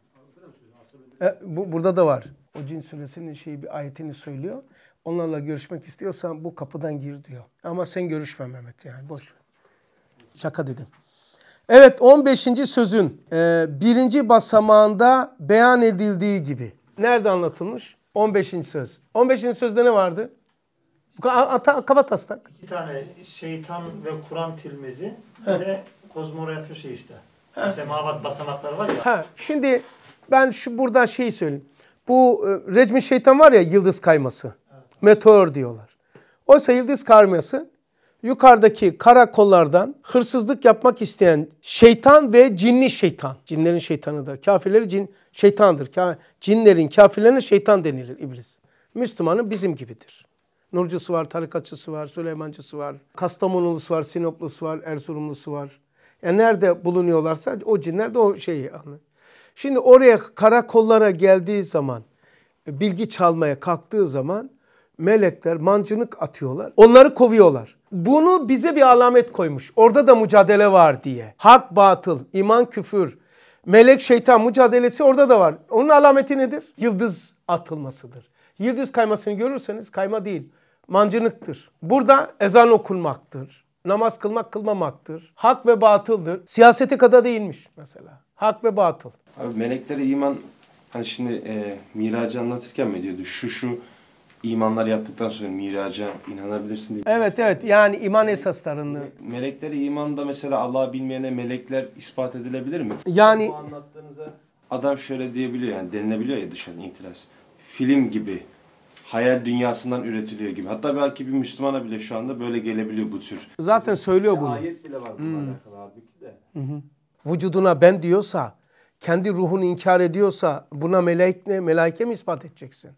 E, bu burada da var. O cin suresinin şeyi bir ayetini söylüyor. Onlarla görüşmek istiyorsan bu kapıdan gir diyor. Ama sen görüşme Mehmet yani boş Şaka dedim. Evet 15. sözün e, birinci basamağında beyan edildiği gibi. Nerede anlatılmış? 15. söz. 15. sözde ne vardı? Ata, kapat aslak. İki tane şeytan ve Kur'an tilmizi. Bir de kozmografya şey işte. Semavat basamakları var ya. Ha, şimdi ben şu buradan şeyi söyleyeyim. Bu e, recmi şeytan var ya yıldız kayması. Meteor diyorlar. Oysa yıldız kayması yukarıdaki karakollardan hırsızlık yapmak isteyen şeytan ve cinli şeytan. Cinlerin şeytanı da. Kafirleri cin, şeytandır. Cinlerin, kafirlerine şeytan denilir iblis. Müslümanın bizim gibidir. Nurcusu var, tarikatçısı var, Süleymancısı var, Kastamonulusu var, Sinoplusu var, Erzurumlusu var. Yani e, nerede bulunuyorlarsa o cinler de o şeyi anlıyor. Şimdi oraya karakollara geldiği zaman, e, bilgi çalmaya kalktığı zaman melekler mancınık atıyorlar. Onları kovuyorlar. Bunu bize bir alamet koymuş. Orada da mücadele var diye. Hak batıl, iman küfür, melek şeytan mücadelesi orada da var. Onun alameti nedir? Yıldız atılmasıdır. Yıldız kaymasını görürseniz kayma değil, mancınıktır. Burada ezan okunmaktır namaz kılmak kılmamaktır. Hak ve batıldır. Siyasete kadar değilmiş mesela. Hak ve batıl. Abi meleklere iman hani şimdi e, miracı anlatırken mi diyordu? Şu şu imanlar yaptıktan sonra miraca inanabilirsin diye. Evet evet yani iman esaslarını. Meleklere iman da mesela Allah'ı bilmeyene melekler ispat edilebilir mi? Yani. Bu anlattığınıza adam şöyle diyebiliyor yani denilebiliyor ya dışarıdan itiraz. Film gibi hayal dünyasından üretiliyor gibi. Hatta belki bir Müslümana bile şu anda böyle gelebiliyor bu tür. Zaten söylüyor bunu. Ayet bile var bununla hmm. alakalı halbuki de. Vücuduna ben diyorsa, kendi ruhunu inkar ediyorsa buna melek ne, melaike mi ispat edeceksin?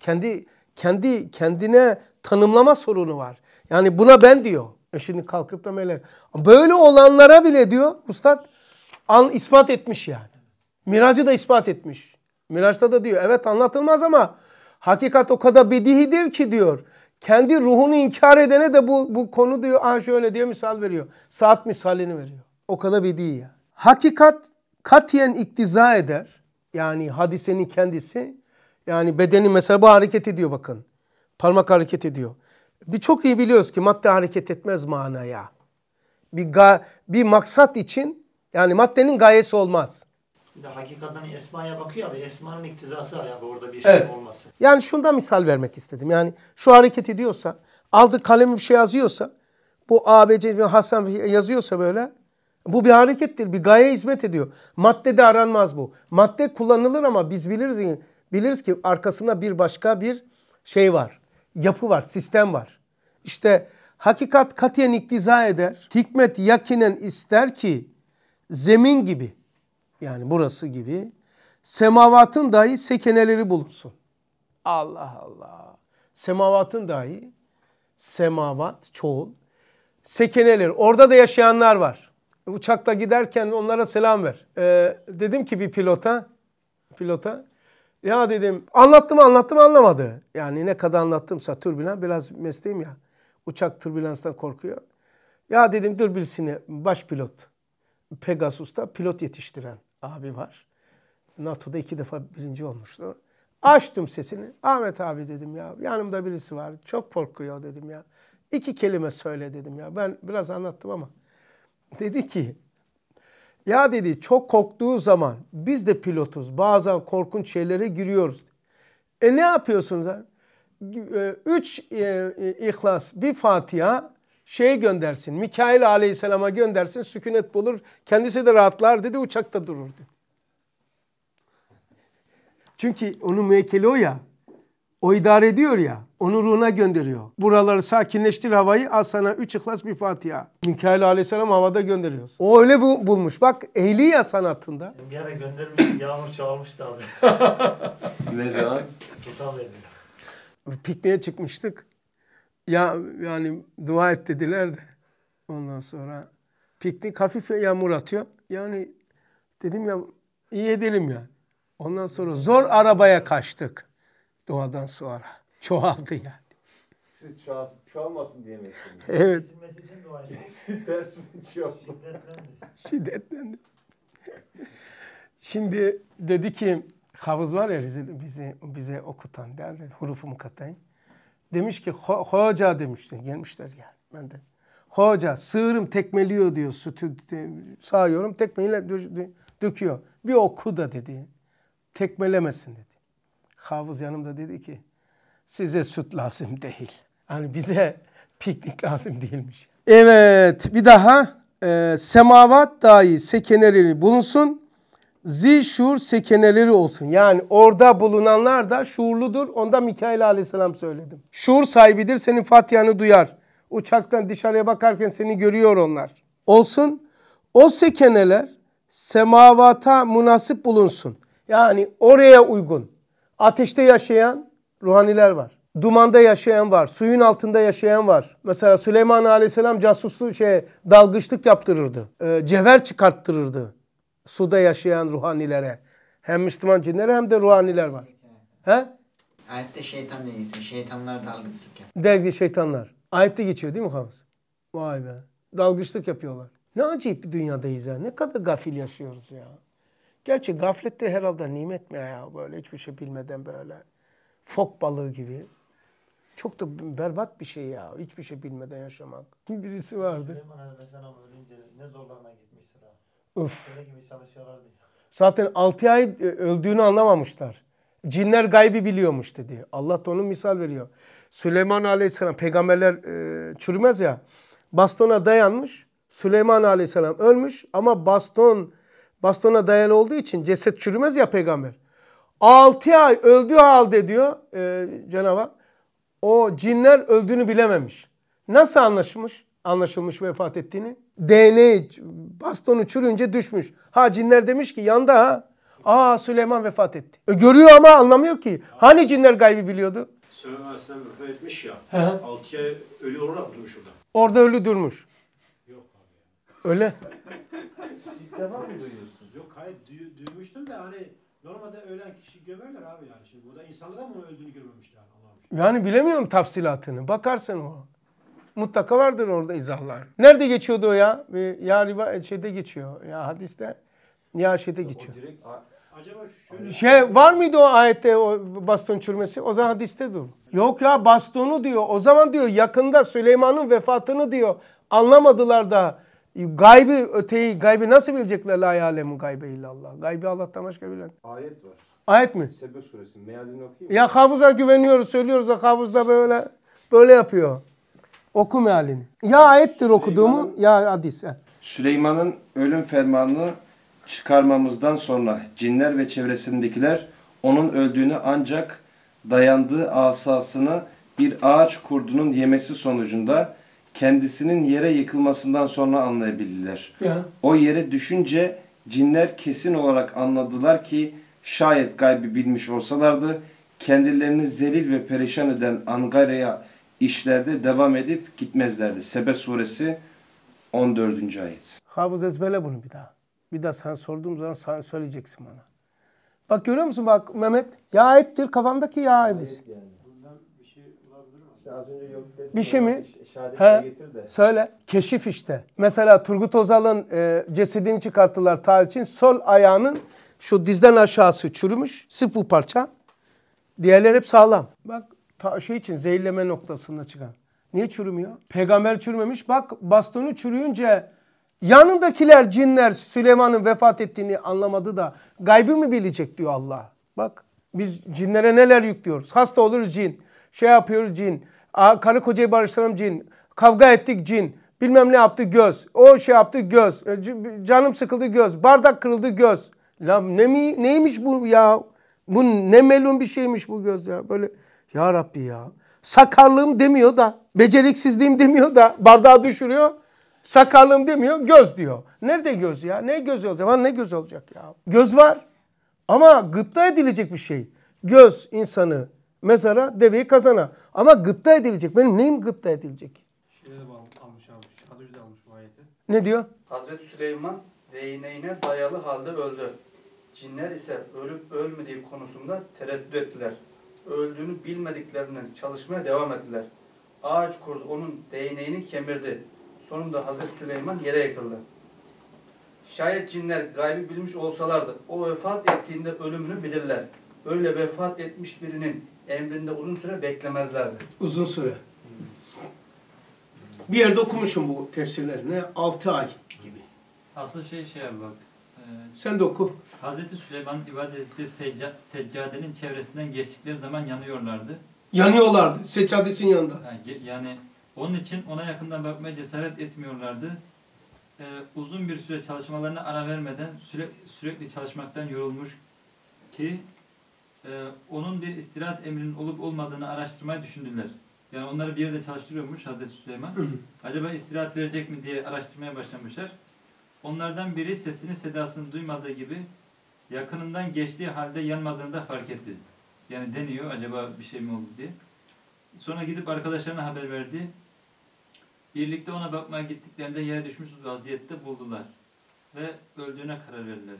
Kendi kendi kendine tanımlama sorunu var. Yani buna ben diyor. E şimdi kalkıp da melek. Böyle olanlara bile diyor ustad an, ispat etmiş yani. Miracı da ispat etmiş. Miraç'ta da diyor evet anlatılmaz ama Hakikat o kadar bedihidir ki diyor. Kendi ruhunu inkar edene de bu, bu konu diyor ah şöyle diye misal veriyor. Saat misalini veriyor. O kadar bedihi ya. Hakikat katiyen iktiza eder. Yani hadisenin kendisi. Yani bedeni mesela bu hareket ediyor bakın. Parmak hareket ediyor. Bir çok iyi biliyoruz ki madde hareket etmez manaya. Bir, ga, bir maksat için yani maddenin gayesi olmaz. Bir de hakikaten esmaya bakıyor abi. Esmanın iktizası abi orada bir şey evet. şey olması. Yani şunda misal vermek istedim. Yani şu hareket ediyorsa, aldı kalemi bir şey yazıyorsa, bu ABC Hasan şey yazıyorsa böyle bu bir harekettir, bir gaye hizmet ediyor. de aranmaz bu. Madde kullanılır ama biz biliriz, biliriz ki arkasında bir başka bir şey var. Yapı var, sistem var. İşte hakikat katiyen iktiza eder. Hikmet yakinen ister ki zemin gibi yani burası gibi semavatın dahi sekeneleri bulunsun. Allah Allah. Semavatın dahi semavat çoğul Sekeneler. Orada da yaşayanlar var. Uçakla giderken onlara selam ver. Ee, dedim ki bir pilota pilota ya dedim anlattım anlattım anlamadı. Yani ne kadar anlattımsa türbülans biraz mesleğim ya. Uçak türbülanstan korkuyor. Ya dedim dur birisini baş pilot. Pegasus'ta pilot yetiştiren abi var. NATO'da iki defa birinci olmuştu. Açtım sesini. Ahmet abi dedim ya. Yanımda birisi var. Çok korkuyor dedim ya. İki kelime söyle dedim ya. Ben biraz anlattım ama. Dedi ki ya dedi çok korktuğu zaman biz de pilotuz. Bazen korkunç şeylere giriyoruz. E ne yapıyorsunuz? E, üç e, e, ihlas, bir Fatiha, şeye göndersin. Mikail aleyhisselama göndersin. Sükunet bulur. Kendisi de rahatlar dedi. Uçakta dururdu. Çünkü onun müekkeli o ya. O idare ediyor ya. Onu ruhuna gönderiyor. Buraları sakinleştir havayı. Al sana üç ihlas bir Fatiha. Mikail aleyhisselam havada gönderiyoruz. O öyle bu, bulmuş. Bak ehli ya sanatında. Bir yere göndermiş. Yağmur çoğalmıştı abi. ne zaman? Sultan Bey'de. Pikniğe çıkmıştık ya yani dua et dediler de ondan sonra piknik hafif yağmur atıyor. Yani dedim ya iyi edelim ya Ondan sonra zor arabaya kaçtık doğadan sonra. Çoğaldı yani. Siz çoğal, çoğalmasın diye mi ettiniz? Evet. Kesin ters mi çoğaldı? Şiddetlendi. Şimdi dedi ki havuz var ya bizi, bize okutan derdi. Hurufumu katayım. Demiş ki hoca demişler. Gelmişler yani benden. Hoca sığırım tekmeliyor diyor sütü sağıyorum tekmeyle döküyor. Bir oku da dedi. Tekmelemesin dedi. Havuz yanımda dedi ki size süt lazım değil. Hani bize piknik lazım değilmiş. Evet bir daha e, semavat dahi sekeneleri bulunsun zi şuur sekeneleri olsun. Yani orada bulunanlar da şuurludur. Onda Mikail aleyhisselam söyledim. Şuur sahibidir senin Fatiha'nı duyar. Uçaktan dışarıya bakarken seni görüyor onlar. Olsun o sekeneler semavata münasip bulunsun. Yani oraya uygun. Ateşte yaşayan ruhaniler var. Dumanda yaşayan var. Suyun altında yaşayan var. Mesela Süleyman Aleyhisselam casuslu şey dalgıçlık yaptırırdı. E, cevher çıkarttırırdı suda yaşayan ruhanilere. Hem Müslüman cinlere hem de ruhaniler var. He? Ayette şeytan değilse şeytanlar dalgıçlık yapıyor. Dergi şeytanlar. Ayette geçiyor değil mi Havuz? Vay be. Dalgıçlık yapıyorlar. Ne acayip bir dünyadayız ya. Ne kadar gafil yaşıyoruz ya. Gerçi gaflet de herhalde nimet mi ya böyle hiçbir şey bilmeden böyle. Fok balığı gibi. Çok da berbat bir şey ya. Hiçbir şey bilmeden yaşamak. Birisi vardı. Süleyman Aleyhisselam ölünce ne zorlarına gitti. Öf. Zaten 6 ay e, öldüğünü anlamamışlar. Cinler gaybi biliyormuş dedi. Allah da onun misal veriyor. Süleyman Aleyhisselam peygamberler e, çürümez ya. Bastona dayanmış. Süleyman Aleyhisselam ölmüş ama baston bastona dayalı olduğu için ceset çürümez ya peygamber. 6 ay öldüğü halde diyor e, Cenab-ı Hak. O cinler öldüğünü bilememiş. Nasıl anlaşmış? Anlaşılmış vefat ettiğini. DNA Bastonu çürünce düşmüş. Ha cinler demiş ki yanda ha. Aa Süleyman vefat etti. E, görüyor ama anlamıyor ki. Hani cinler gaybi biliyordu? Süleyman Aleyhisselam vefat etmiş ya. He. 6 ay ölü olarak durmuş orada. Orada ölü durmuş. Yok abi. Öyle. İlk defa mı duyuyorsun? Yok hayır duy, duymuştum da hani normalde ölen kişi gömerler abi yani. Şimdi burada insanlar da mı öldüğünü görmemişler. Yani bilemiyorum tafsilatını. Bakarsın o. Mutlaka vardır orada izahlar. Nerede geçiyordu o ya? Ya riba e, şeyde geçiyor. Ya hadiste ya şeyde geçiyor. acaba şöyle... Şey var mıydı o ayette o baston çürmesi? O zaman hadiste dur. Yok ya bastonu diyor. O zaman diyor yakında Süleyman'ın vefatını diyor. Anlamadılar da. gaybi öteyi, gaybi nasıl bilecekler? La yalemu gaybe illallah. Gaybi Allah'tan başka bilen. Ayet var. Ayet mi? Sebe suresi. Mealini okuyayım. Ya havuza güveniyoruz, söylüyoruz da havuzda böyle böyle yapıyor. Oku mealini. Ya ayettir okuduğumu ya hadis. Süleyman'ın ölüm fermanını çıkarmamızdan sonra cinler ve çevresindekiler onun öldüğünü ancak dayandığı asasını bir ağaç kurdunun yemesi sonucunda kendisinin yere yıkılmasından sonra anlayabildiler. Ya. O yere düşünce cinler kesin olarak anladılar ki şayet gaybı bilmiş olsalardı kendilerini zelil ve perişan eden angarya işlerde devam edip gitmezlerdi. Sebe suresi 14. ayet. Hafız ezbele bunu bir daha. Bir daha sen sorduğum zaman sen söyleyeceksin bana. Bak görüyor musun bak Mehmet? Ya ettir kafamdaki ya edis. Yani. Bir şey, bir şey mi? He, söyle. Keşif işte. Mesela Turgut Özal'ın e, cesedini çıkarttılar tarih için. Sol ayağının şu dizden aşağısı çürümüş. Sırf parça. Diğerleri hep sağlam. Bak ta şey için zehirleme noktasında çıkan. Niye çürümüyor? Peygamber çürümemiş. Bak bastonu çürüyünce yanındakiler cinler Süleyman'ın vefat ettiğini anlamadı da gaybı mı bilecek diyor Allah. Bak biz cinlere neler yüklüyoruz. Hasta oluruz cin. Şey yapıyoruz cin. Karı kocayı barıştıralım cin. Kavga ettik cin. Bilmem ne yaptı göz. O şey yaptı göz. E, canım sıkıldı göz. Bardak kırıldı göz. La ne mi, neymiş bu ya? Bu ne melun bir şeymiş bu göz ya. Böyle ya Rabbi ya sakarlığım demiyor da beceriksizliğim demiyor da bardağı düşürüyor. Sakarlığım demiyor göz diyor. Nerede göz ya? Ne göz olacak? Ha, ne göz olacak ya? Göz var ama gıpta edilecek bir şey. Göz insanı mezara deveyi kazana. Ama gıpta edilecek. Benim neyim gıpta edilecek? Şeyde almış almış. almış bu ayeti. Ne diyor? Hazreti Süleyman değneğine dayalı halde öldü. Cinler ise ölüp ölmediği konusunda tereddüt ettiler öldüğünü bilmediklerini çalışmaya devam ettiler. Ağaç kurdu onun değneğini kemirdi. Sonunda Hazreti Süleyman yere yıkıldı. Şayet cinler gaybi bilmiş olsalardı o vefat ettiğinde ölümünü bilirler. Öyle vefat etmiş birinin emrinde uzun süre beklemezlerdi. Uzun süre. Bir yerde okumuşum bu tefsirlerini. Altı ay gibi. Aslında şey şey bak. Sen de oku. Hazreti Süleyman ibadet secca, seccadenin çevresinden geçtikleri zaman yanıyorlardı. Yanıyorlardı. Seccade yanında. Yani, yani onun için ona yakından bakmaya cesaret etmiyorlardı. Ee, uzun bir süre çalışmalarına ara vermeden süre, sürekli çalışmaktan yorulmuş ki e, onun bir istirahat emrinin olup olmadığını araştırmayı düşündüler. Yani onları bir yerde çalıştırıyormuş Hazreti Süleyman. Acaba istirahat verecek mi diye araştırmaya başlamışlar. Onlardan biri sesini sedasını duymadığı gibi yakınından geçtiği halde yanmadığını da fark etti. Yani deniyor acaba bir şey mi oldu diye. Sonra gidip arkadaşlarına haber verdi. Birlikte ona bakmaya gittiklerinde yere düşmüş vaziyette buldular. Ve öldüğüne karar verdiler.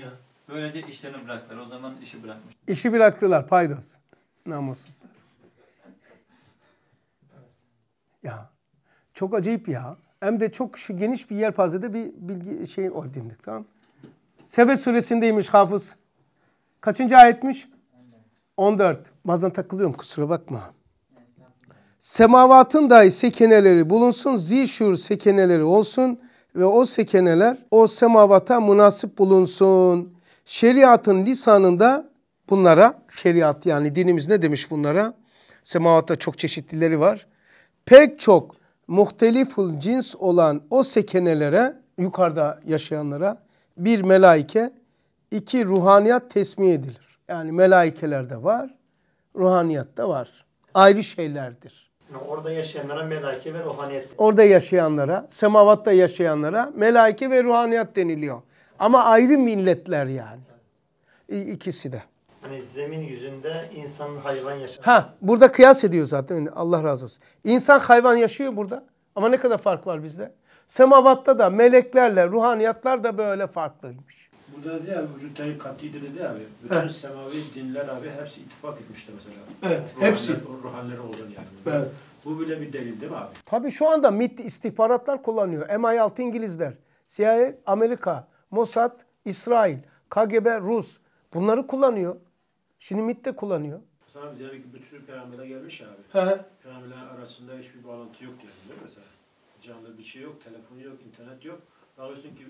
Ya. Böylece işlerini bıraktılar. O zaman işi bırakmış. İşi bıraktılar. Paydos. Namussuzlar. ya. Çok acayip ya hem de çok şu geniş bir yelpazede bir bilgi şey o dinledik tamam. Sebe suresindeymiş hafız. Kaçıncı ayetmiş? 14. Bazen takılıyorum kusura bakma. Semavatın dahi sekeneleri bulunsun, zişur sekeneleri olsun ve o sekeneler o semavata münasip bulunsun. Şeriatın lisanında bunlara, şeriat yani dinimiz ne demiş bunlara? Semavata çok çeşitlileri var. Pek çok muhteliful cins olan o sekenelere, yukarıda yaşayanlara bir melaike, iki ruhaniyat tesmiye edilir. Yani melaikeler de var, ruhaniyat da var. Ayrı şeylerdir. Yani orada yaşayanlara melaike ve ruhaniyat. Orada yaşayanlara, semavatta yaşayanlara melaike ve ruhaniyat deniliyor. Ama ayrı milletler yani. İkisi de. Hani zemin yüzünde insan hayvan yaşar. Ha burada kıyas ediyor zaten Allah razı olsun. İnsan hayvan yaşıyor burada ama ne kadar fark var bizde? Semavatta da meleklerle ruhaniyatlar da böyle farklıymış. Burada dedi ya vücutları katlidir dedi abi. Bütün evet. semavi dinler abi hepsi ittifak etmişti mesela. Evet ruhanler, hepsi. Ruhanları olan yani. Evet. Bu bile bir delil değil mi abi? Tabii şu anda MIT istihbaratlar kullanıyor. MI6 İngilizler, CIA Amerika, Mossad İsrail, KGB Rus bunları kullanıyor. Şimdi MIT de kullanıyor. Mesela ki bütün peygambere gelmiş ya abi. He. Peygamberler arasında hiçbir bağlantı yok diyor değil mi mesela? Canlı bir şey yok, telefonu yok, internet yok. Bakıyorsun ki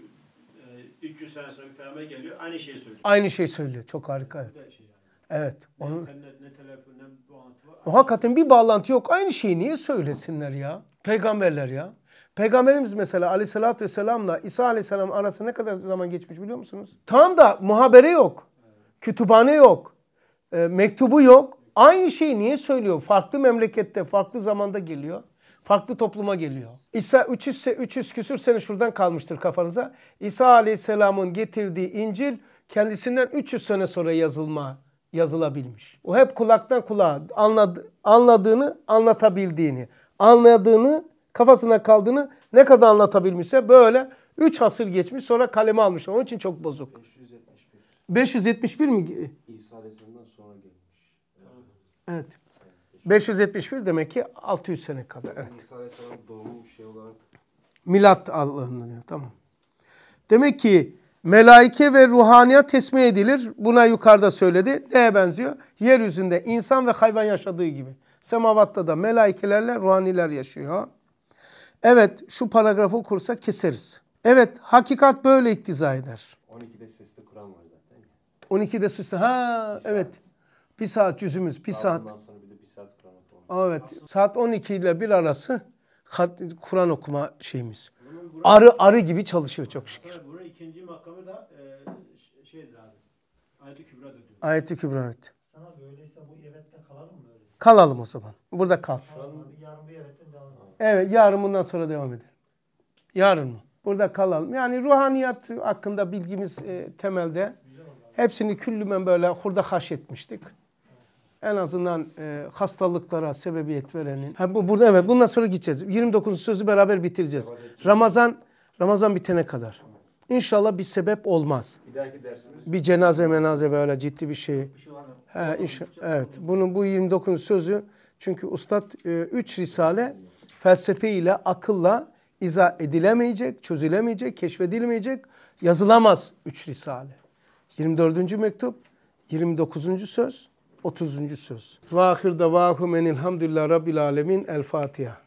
300 e, sene sonra bir peygamber geliyor, aynı şeyi söylüyor. Aynı şeyi söylüyor. Çok harika. Evet. Şey evet. Ne onun... internet, ne telefon, ne bağlantı var. Hakikaten şey. bir bağlantı yok. Aynı şeyi niye söylesinler ya? Peygamberler ya. Peygamberimiz mesela aleyhissalatü vesselamla İsa aleyhisselam arasında ne kadar zaman geçmiş biliyor musunuz? Tam da muhabere yok. Evet. Kütüphane yok e, mektubu yok. Aynı şeyi niye söylüyor? Farklı memlekette, farklı zamanda geliyor. Farklı topluma geliyor. İsa 300, 300 küsür sene şuradan kalmıştır kafanıza. İsa Aleyhisselam'ın getirdiği İncil kendisinden 300 sene sonra yazılma yazılabilmiş. O hep kulaktan kulağa anladı, anladığını anlatabildiğini, anladığını kafasına kaldığını ne kadar anlatabilmişse böyle 3 asır geçmiş sonra kaleme almış. Onun için çok bozuk. 570. 571 mi? İsa sonra gelmiş. Evet. 571 demek ki 600 sene kadar. Evet. İsa Aleyhisselam doğumu şey olarak milat anlanıyor. Tamam. Demek ki melaike ve ruhaniye tesmiye edilir. Buna yukarıda söyledi. Neye benziyor? Yeryüzünde insan ve hayvan yaşadığı gibi. Semavatta da melaikelerle ruhaniler yaşıyor. Evet şu paragrafı okursa keseriz. Evet hakikat böyle iktiza eder. 12'de ses 12'de süslen. Ha bir saat. evet. Bir saat yüzümüz, bir Daha saat. sonra bir de bir saat Kur'an okuma. Evet. Aslında. Saat 12 ile bir arası Kur'an okuma şeyimiz. Burası, arı arı gibi çalışıyor çok şükür. Bunun ikinci makamı da e, şeydir abi. Ayet-i Kübra dedi. Ayet-i Kübra evet. Sana böyleyse bu evette kalalım mı? Öyle? Kalalım o zaman. Burada kal. Yarın bir evetten devam edelim. Evet yarın bundan sonra devam edelim. Yarın mı? Burada kalalım. Yani ruhaniyat hakkında bilgimiz e, temelde Hepsini küllümen böyle hurda haş etmiştik. En azından e, hastalıklara sebebiyet verenin. Ha, bu, burada evet bundan sonra gideceğiz. 29. sözü beraber bitireceğiz. Ramazan Ramazan bitene kadar. İnşallah bir sebep olmaz. Bir dahaki dersimiz. Bir cenaze menaze böyle ciddi bir şey. şey He, inşa- evet. Bunun bu 29. sözü çünkü ustad 3 e, üç risale felsefe ile akılla izah edilemeyecek, çözülemeyecek, keşfedilmeyecek, yazılamaz 3 risale. 24. mektup, 29. söz, 30. söz. Ve ahir davakum enilhamdülillah rabbil alemin. El Fatiha.